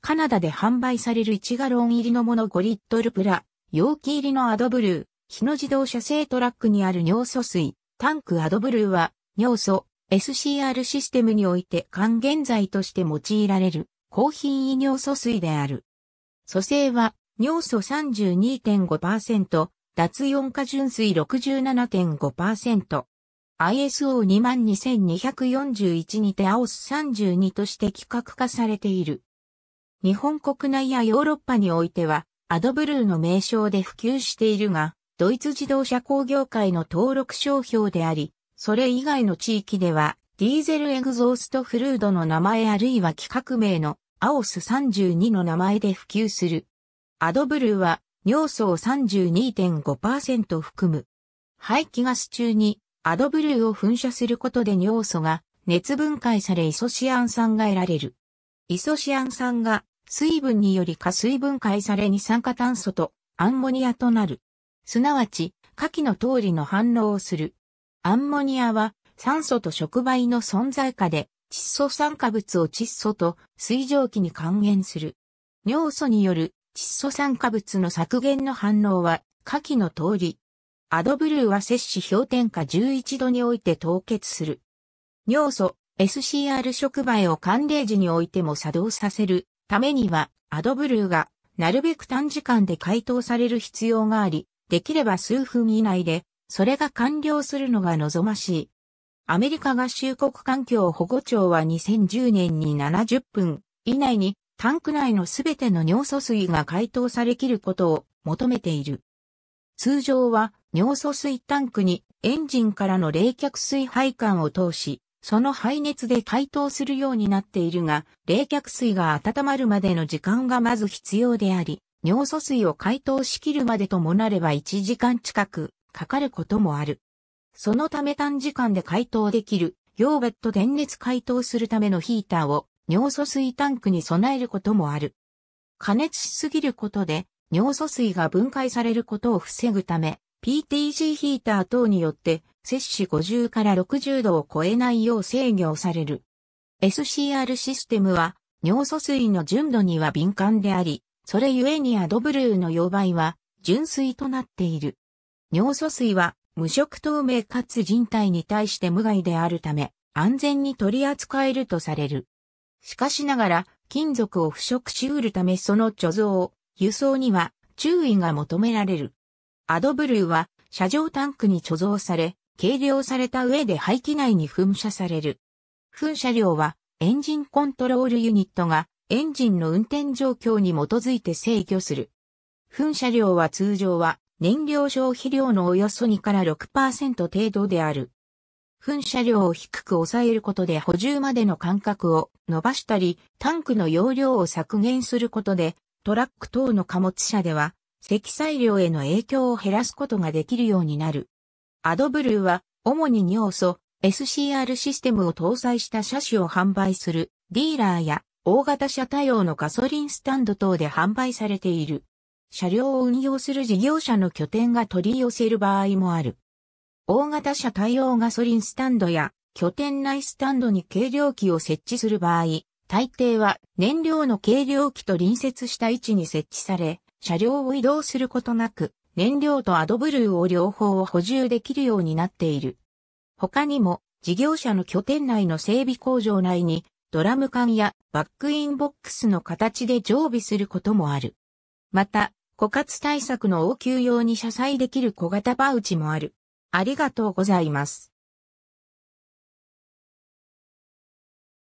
カナダで販売される1ガロン入りのもの5リットルプラ、容器入りのアドブルー、日野自動車製トラックにある尿素水、タンクアドブルーは、尿素、SCR システムにおいて還元剤として用いられる、高品位尿素水である。蘇生は、尿素32.5%、脱イ化純水67.5%。ISO22241 にてアオス32として規格化されている。日本国内やヨーロッパにおいては、アドブルーの名称で普及しているが、ドイツ自動車工業界の登録商標であり、それ以外の地域では、ディーゼルエグゾーストフルードの名前あるいは規格名のアオス32の名前で普及する。アドブルーは尿素を32.5%含む。排気ガス中にアドブルーを噴射することで尿素が熱分解されイソシアン酸が得られる。イソシアン酸が水分により加水分解され二酸化炭素とアンモニアとなる。すなわち、下記の通りの反応をする。アンモニアは酸素と触媒の存在下で窒素酸化物を窒素と水蒸気に還元する。尿素による窒素酸化物の削減の反応は下記の通り。アドブルーは摂氏氷点下11度において凍結する。尿素、SCR 触媒を寒冷時においても作動させるためには、アドブルーが、なるべく短時間で解凍される必要があり、できれば数分以内で、それが完了するのが望ましい。アメリカ合衆国環境保護庁は2010年に70分以内にタンク内のすべての尿素水が解凍されきることを求めている。通常は尿素水タンクにエンジンからの冷却水配管を通し、その排熱で解凍するようになっているが、冷却水が温まるまでの時間がまず必要であり、尿素水を解凍しきるまでともなれば1時間近くかかることもある。そのため短時間で解凍できる、溶別と電熱解凍するためのヒーターを尿素水タンクに備えることもある。加熱しすぎることで尿素水が分解されることを防ぐため、PTG ヒーター等によって摂氏50から60度を超えないよう制御される。SCR システムは、尿素水の純度には敏感であり、それゆえにアドブルーの溶媒は、純水となっている。尿素水は、無色透明かつ人体に対して無害であるため、安全に取り扱えるとされる。しかしながら、金属を腐食し得るためその貯蔵、輸送には注意が求められる。アドブルーは、車上タンクに貯蔵され、軽量された上で排気内に噴射される。噴射量はエンジンコントロールユニットがエンジンの運転状況に基づいて制御する。噴射量は通常は燃料消費量のおよそ2から6%程度である。噴射量を低く抑えることで補充までの間隔を伸ばしたり、タンクの容量を削減することで、トラック等の貨物車では、積載量への影響を減らすことができるようになる。アドブルーは、主に尿素、SCR システムを搭載した車種を販売するディーラーや大型車対応のガソリンスタンド等で販売されている。車両を運用する事業者の拠点が取り寄せる場合もある。大型車対応ガソリンスタンドや拠点内スタンドに計量器を設置する場合、大抵は燃料の計量器と隣接した位置に設置され、車両を移動することなく燃料とアドブルーを両方を補充できるようになっている。他にも、事業者の拠点内の整備工場内に、ドラム缶やバックインボックスの形で常備することもある。また、枯渇対策の応急用に車載できる小型パウチもある。ありがとうございます。